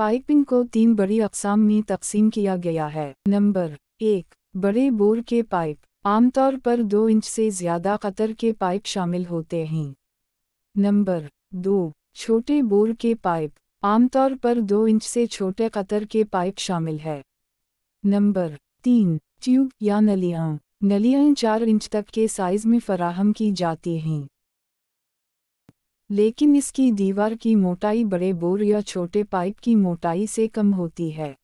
piping को तीन बड़ी अकसाम में तकसीम किया गया है नंबर एक बड़े बोर के पाइप आमतौर पर दो इंच से ज़्यादा कतर के पाइप शामिल होते हैं नंबर दो छोटे बोर के पाइप आमतौर पर दो इंच से छोटे कतर के पाइप शामिल है नंबर तीन ट्यूब या नलियां नलियां चार इंच तक के साइज में फराहम की जाती हैं लेकिन इसकी दीवार की मोटाई बड़े बोर या छोटे पाइप की मोटाई से कम होती है